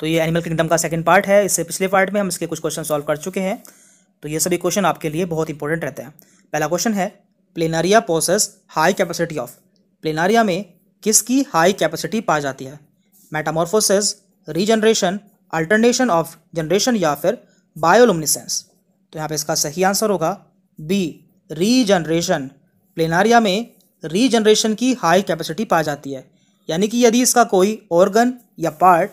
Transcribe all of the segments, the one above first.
तो ये animal kingdom का सेकंड पार्ट है इससे पिछले पार्ट में हम इसके कुछ क्वेश्चन सॉल्व कर चुके हैं तो ये सभी क्वेश्चन आपके लिए बहुत इंपॉर्टेंट रहते हैं पहला क्वेश्चन है planaria possess high capacity of planaria में किसकी हाई कैपेसिटी पाई जाती है metamorphosis regeneration alternation of generation या फिर बायोलुमिनिसेंस तो यहाँ पर इसका सही आंसर होगा बी रीजनरेशन प्लेनारिया में रीजनरेशन की हाई कैपेसिटी पाई जाती है यानी कि यदि इसका कोई ऑर्गन या पार्ट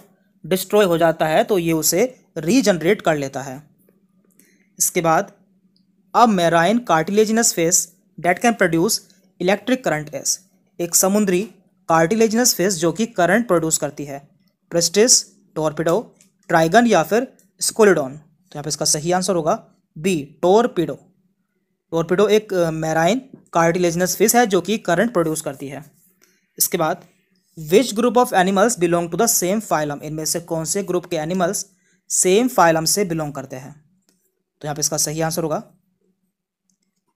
डिस्ट्रॉय हो जाता है तो ये उसे रीजनरेट कर लेता है इसके बाद अब marine cartilaginous fish that can produce electric currents एक समुद्री कार्टिलेजिनस फेस जो कि करंट प्रोड्यूस करती है प्रेस्टिस टोरपिडो ट्राइगन या फिर स्कोलिडॉन तो यहाँ पे इसका सही आंसर होगा बी टोरपिडो टोरपिडो एक मेराइन कार्टिलेजिनस फेस है जो कि करंट प्रोड्यूस करती है इसके बाद which group of animals belong to the same phylum इनमें से कौन से ग्रुप के एनिमल्स सेम फाइलम से बिलोंग करते हैं तो यहाँ पे इसका सही आंसर होगा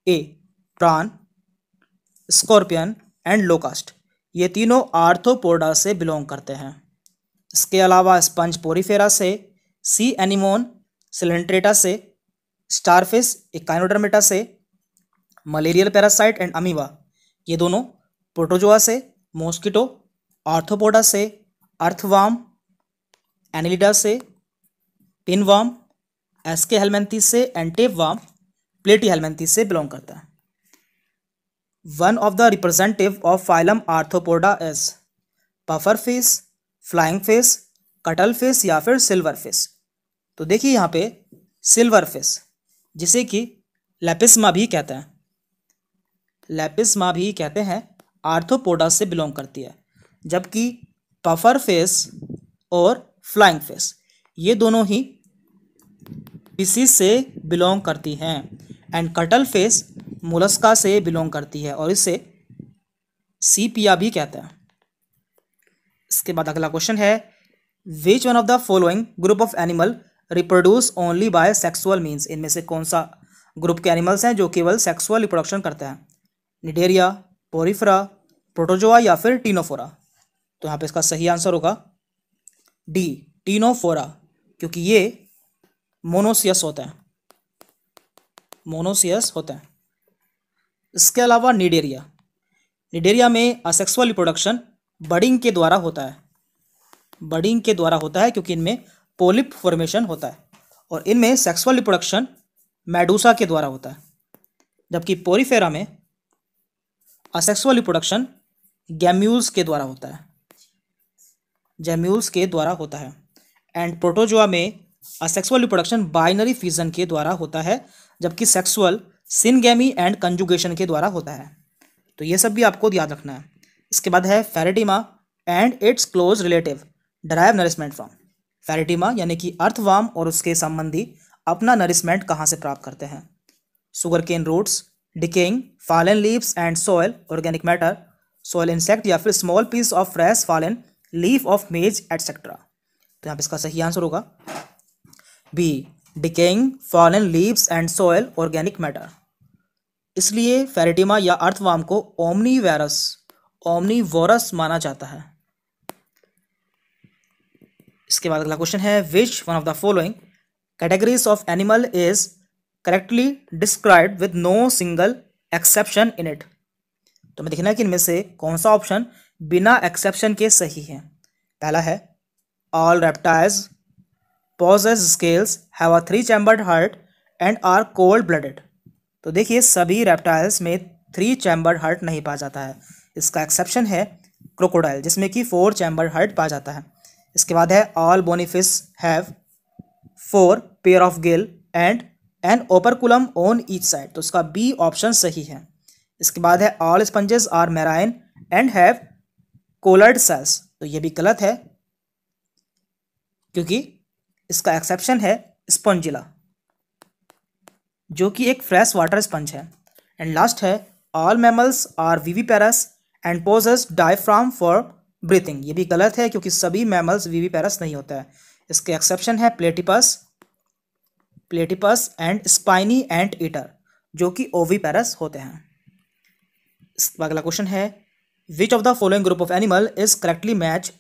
ए प्रान स्कॉर्पियन एंड लोकास्ट ये तीनों आर्थोपोडा से बिलोंग करते हैं इसके अलावा स्पंज पोरीफेरा से सी एनिमोन सिलेंट्रेटा से स्टारफिश इकाइनोडर्मेटा से मलेरियल पैरासाइट एंड अमीबा ये दोनों प्रोटोजोआ से मॉस्किटो आर्थोपोडा से अर्थवाम एनिलिडा से पिनवाम वाम एसके हेलमेंथी से वाम प्लेटी हेलमेंथी से बिलोंग करता है one of the representative of phylum arthropoda is puffer fish flying fish cuttlefish या फिर सिल्वर फिश तो देखिए यहाँ पे सिल्वर फिश जिसे कि लेपिसमा भी कहते हैं लेपिसमा भी कहते हैं आर्थोपोडा से बिलोंग करती है जबकि पफर फेस और फ्लाइंग फेस ये दोनों ही पीसी से बिलोंग करती हैं एंड कटल फेस मुलस्का से बिलोंग करती है और इसे सीपिया भी कहते हैं इसके बाद अगला क्वेश्चन है which one of the following group of animal reproduce only by sexual means इनमें से कौन सा ग्रुप के एनिमल्स हैं जो केवल सेक्सुअल रिप्रोडक्शन करते हैं निडेरिया पोरीफ्रा प्रोटोजोआ या फिर टीनोफोरा तो यहाँ पे इसका सही आंसर होगा डी टीनोफोरा क्योंकि ये मोनोसियस होता है मोनोसियस होता है इसके अलावा निडेरिया निडेरिया में असेक्सुअल रिप्रोडक्शन बडिंग के द्वारा होता है बडिंग के द्वारा होता है क्योंकि इनमें पोलिप फॉर्मेशन होता है और इनमें सेक्सुअल रिप्रोडक्शन मेडूसा के द्वारा होता है जबकि पोरीफेरा में असेक्सुअल रिप्रोडक्शन गैम्यूल्स के द्वारा होता है जेम्यूल्स के द्वारा होता है एंड प्रोटोजोआ में असेक्सुअल रिप्रोडक्शन बाइनरी फ्यूजन के द्वारा होता है जबकि सेक्सुअल सिनगेमी एंड कंजुगेशन के द्वारा होता है तो ये सब भी आपको याद रखना है इसके बाद है pheretima and its close relative derive nourishment from pheretima यानी कि अर्थवाम और उसके संबंधी अपना नरिशमेंट कहाँ से प्राप्त करते हैं sugarcane roots decaying fallen leaves and soil organic matter soil insect या फिर small piece of fresh fallen leaf of maize etcetera तो यहाँ पे इसका सही आंसर होगा B decaying fallen leaves and soil organic matter इसलिए फेरेटिमा या अर्थवाम को ओमनी वायरस ओमनी वोरस माना जाता है इसके बाद अगला क्वेश्चन है which one of the following categories of animal is correctly describe with no single exception in it तो हमें देखना है कि इनमें से कौन सा ऑप्शन बिना एक्सेप्शन के सही हैं पहला है all reptiles possess scales have a three chambered heart and are cold blooded तो देखिए सभी रेप्टाइल्स में थ्री चैम्बर्ड हार्ट नहीं पाया जाता है इसका एक्सेप्शन है क्रोकोडाइल जिसमें कि फोर चैम्बर्ड हार्ट पाया जाता है इसके बाद है all bony fish have four pair of gill and an operculum on each side तो इसका बी ऑप्शन सही है इसके बाद है all sponges are marine and have collared cells तो ये भी गलत है क्योंकि इसका एक्सेप्शन है स्पंजिला जो कि एक फ्रेश वाटर स्पंज है एंड लास्ट है all mammals are parous and possess diaphragm for breathing ये भी गलत है क्योंकि सभी मैमल्स वीवीपैरस नहीं होता है इसके एक्सेप्शन है platypus platypus and spiny anteater जो कि ओवीपेरस होते हैं अगला क्वेश्चन है which of the following group of animal is correctly match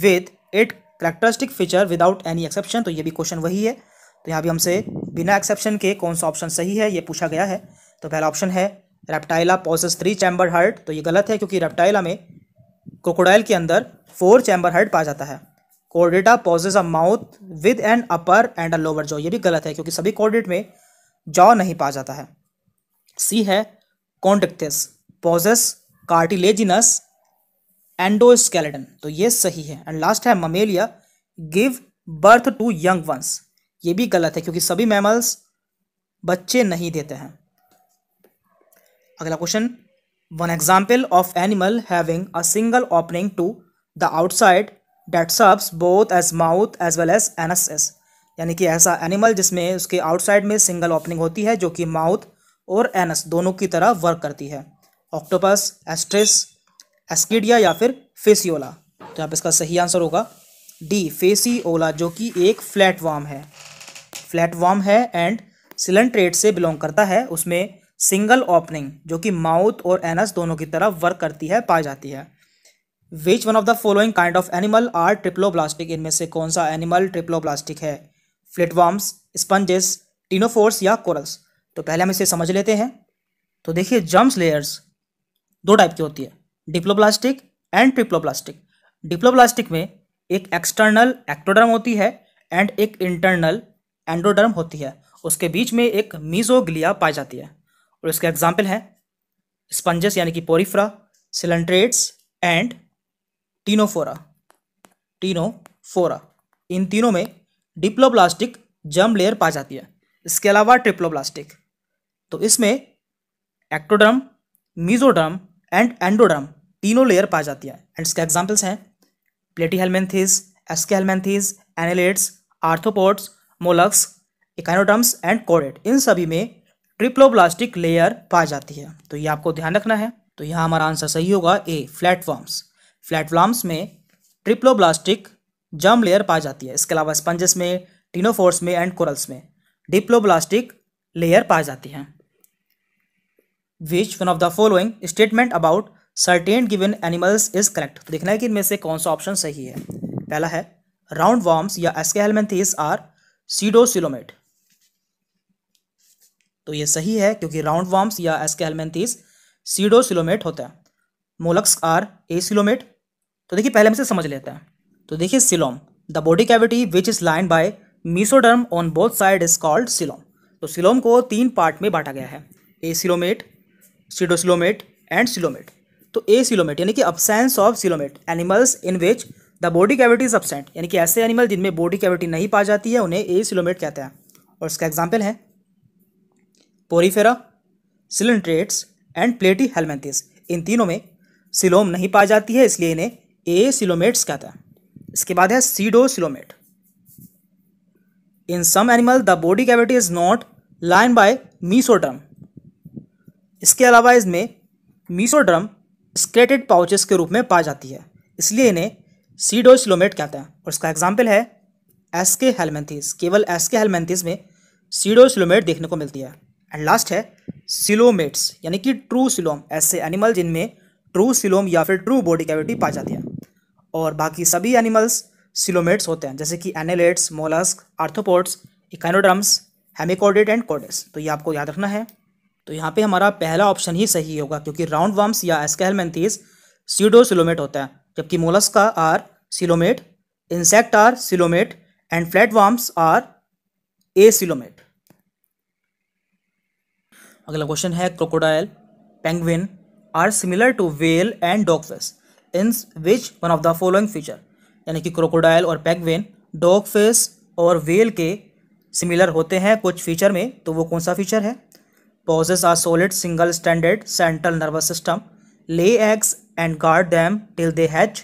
with it characteristic feature without any exception तो ये भी क्वेश्चन वही है तो यहाँ भी हमसे बिना एक्सेप्शन के कौन सा ऑप्शन सही है ये पूछा गया है तो पहला ऑप्शन है Reptilia possess three chamber heart तो ये गलत है क्योंकि रेप्टाइला में क्रोकोडाइल के अंदर फोर चैम्बर हर्ट पाया जाता है Chordata possess a mouth with an upper and a lower jaw ये भी गलत है क्योंकि सभी कोर्डेट में जॉ नहीं पाया जाता है सी है कॉन्डक्टिस पॉजिस कार्टिलेजिनस एंडोस्केलेटन तो ये सही है एंड लास्ट है Mammalia give birth to young ones ये भी गलत है क्योंकि सभी मैमल्स बच्चे नहीं देते हैं अगला question one example of animal having a single opening to the outside that serves both as mouth as well as anus यानी कि ऐसा एनिमल जिसमें उसके आउटसाइड में सिंगल ओपनिंग होती है जो कि माउथ और एनस दोनों की तरह वर्क करती है ऑक्टोपस एस्ट्रेस एस्किडिया या फिर फेसियोला तो यहाँ पे इसका सही आंसर होगा डी फेसियोला जो कि एक फ्लैट वार्म है फ्लैट वार्म है एंड सिलेंट्रेट से बिलोंग करता है उसमें सिंगल ओपनिंग जो कि माउथ और एनस दोनों की तरफ वर्क करती है पाई जाती है which one of the following kind of animal are triploblastic इनमें से कौन सा एनिमल ट्रिप्लोब्लास्टिक है फ्लिटवार्म्स स्पंजेस टीनोफोर्स या कोरल्स तो पहले हम इसे समझ लेते हैं तो देखिए जम्स लेयर्स दो टाइप की होती है डिप्लोप्लास्टिक एंड ट्रिप्लोप्लास्टिक डिप्लोप्लास्टिक में एक एक्सटर्नल एक्टोडर्म होती है एंड एक इंटरनल एंड्रोडर्म होती है उसके बीच में एक मीजोग्लिया पाई जाती है और इसके एग्जाम्पल हैं स्पंजेस यानी कि Porifera coelenterates and Ctenophora Ctenophora इन तीनों में डिप्लोप्लास्टिक जम लेयर पाई जाती है इसके अलावा ट्रिप्लोप्लास्टिक तो इसमें एक्टोडर्म मीजोडर्म एंड एंडोडर्म तीनों लेयर पाई जाती है एंड इसके एग्जाम्पल्स हैं platyhelminthes aschelminthes annelids arthropods molluscs echinoderms and कोडेट इन सभी में ट्रिप्लोब्लास्टिक लेयर पाई जाती है तो ये आपको ध्यान रखना है तो यहाँ हमारा आंसर सही होगा ए फ्लैटफॉर्म्स फ्लैटफॉर्म्स में ट्रिप्लोब्लास्टिक जम लेयर पाई जाती है इसके अलावा स्पंजस में टीनोफोर्स में एंड कोरल्स में डिप्लोब्लास्टिक लेयर पाई जाती है which one of the following statement about certain given animals is correct तो देखना है कि इनमें से कौन सा ऑप्शन सही है पहला है राउंड वॉर्म्स या एस्केलमेंथीस आर सीडोसिलोमेट तो ये सही है क्योंकि राउंड वॉर्म्स या हेलमेंथीस सीडोसिलोमेट होता है मोलक्स आर ए सिलोमेट तो देखिए पहले हम इसे समझ लेते हैं तो देखिए coelom the body cavity which is line by mesoderm on both side is called coelom तो सिलोम को तीन पार्ट में बांटा गया है acoelomate pseudocoelomate and coelomate तो ए सिलोमेट यानी कि absence of coelomate animals in which the body cavity is absent यानी कि ऐसे एनिमल जिनमें बॉडी कैविटी नहीं पा जाती है उन्हें ए सिलोमेट कहते हैं और इसका एग्जाम्पल है Porifera coelenterates and platyhelminthes इन तीनों में सिलोम नहीं पाई जाती है इसलिए इन्हें ए सिलोमेट्स कहते हैं इसके बाद है pseudocoelomate in some animal the body cavity is not line by mesoderm इसके अलावा इसमें मीसोड्रम स्केटेड पाउचेस के रूप में पाई जाती है इसलिए इन्हें सिलोमेट कहते हैं और इसका एग्जाम्पल है एस के हेलमेंथिस केवल एस के हेलमेंथिस में सिलोमेट देखने को मिलती है एंड लास्ट है सिलोमेट्स यानी कि ट्रू सिलोम ऐसे एनिमल जिनमें ट्रू सिलोम या फिर ट्रू बॉडी कैविटी पाई जाती है और बाकी सभी एनिमल्स सिलोमेट्स होते हैं जैसे कि annelids mollusc arthropods echinoderms hemichordate and chordates तो ये आपको याद रखना है तो यहाँ पे हमारा पहला ऑप्शन ही सही होगा क्योंकि राउंड वर्म्स या एस्केलमेंथीज सिलोमेट होता है जबकि Mollusca are coelomate insect are coelomate and flat worms are acoelomate अगला क्वेश्चन है crocodile penguin are similar to whale and dogfish in which one of the following feature यानी कि crocodile और penguin dogfish और whale के similar होते हैं कुछ फीचर में तो वो कौन सा फीचर है Possess a solid single stranded central nervous system. Lay eggs and guard them till they hatch.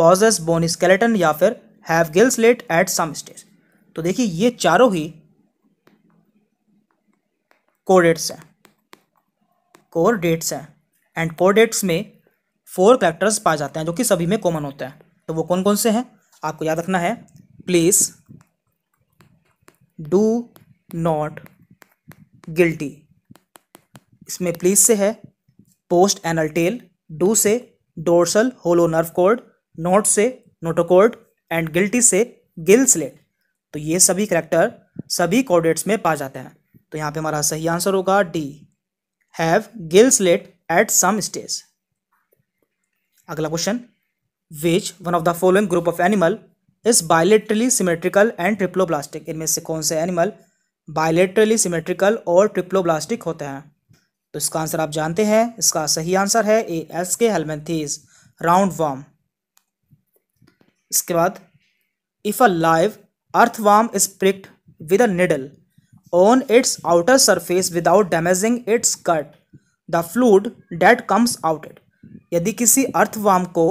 Possess bony skeleton या फिर हैव गिल्स लेट एट सम स्टेज तो देखिए ये चारों ही कोडेट्स हैं कोर डेट्स हैं एंड कोडेट्स में फोर करेक्टर्स पाए जाते हैं जो कि सभी में कॉमन होते हैं तो वो कौन कौन से हैं आपको याद रखना है प्लीज़ डू नॉट गिल्टी इसमें प्लीज से है पोस्ट एनल टेल डू से dorsal hollow nerve cord not से नोटोकोड एंड गिल्टी से गिल स्लेट तो ये सभी करेक्टर सभी कोडेट्स में पा जाते हैं तो यहाँ पे हमारा सही आंसर होगा D have gill slit at some stage अगला question which one of the following group of animal is bilaterally symmetrical and triploblastic इनमें से कौन से एनिमल बायोलेट्रली सिमेट्रिकल और ट्रिप्लोब्लास्टिक होते हैं तो इसका आंसर आप जानते हैं इसका सही आंसर है aschelminthes round worm इसके बाद if a live earth worm is pricked with a needle on its outer surface without damaging its gut the fluid that comes out it यदि किसी अर्थ warm को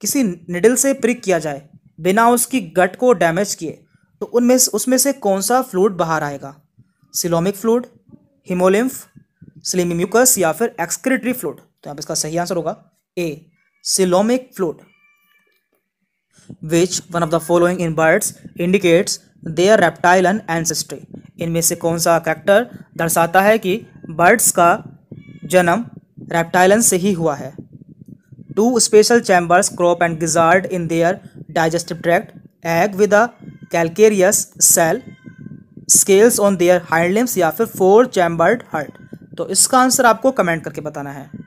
किसी needle से prick किया जाए बिना उसकी गट को डैमेज किए तो उनमें उसमें से कौन सा फ्लूड बाहर आएगा coelomic fluid haemolymph slimy mucus या फिर एक्सक्रेटरी फ्लोट तो यहां पे इसका सही आंसर होगा A coelomic fluid which one of the following in birds indicates their and ancestry इनमें से कौन सा कैरेक्टर दर्शाता है कि बर्ड्स का जन्म रेप्टाइलन से ही हुआ है two special chambers crop and gizzard in their digestive tract egg with a calcareous shell scales on their hind limbs या फिर फोर चैम्बर्ड हर्ट तो इसका आंसर आपको कमेंट करके बताना है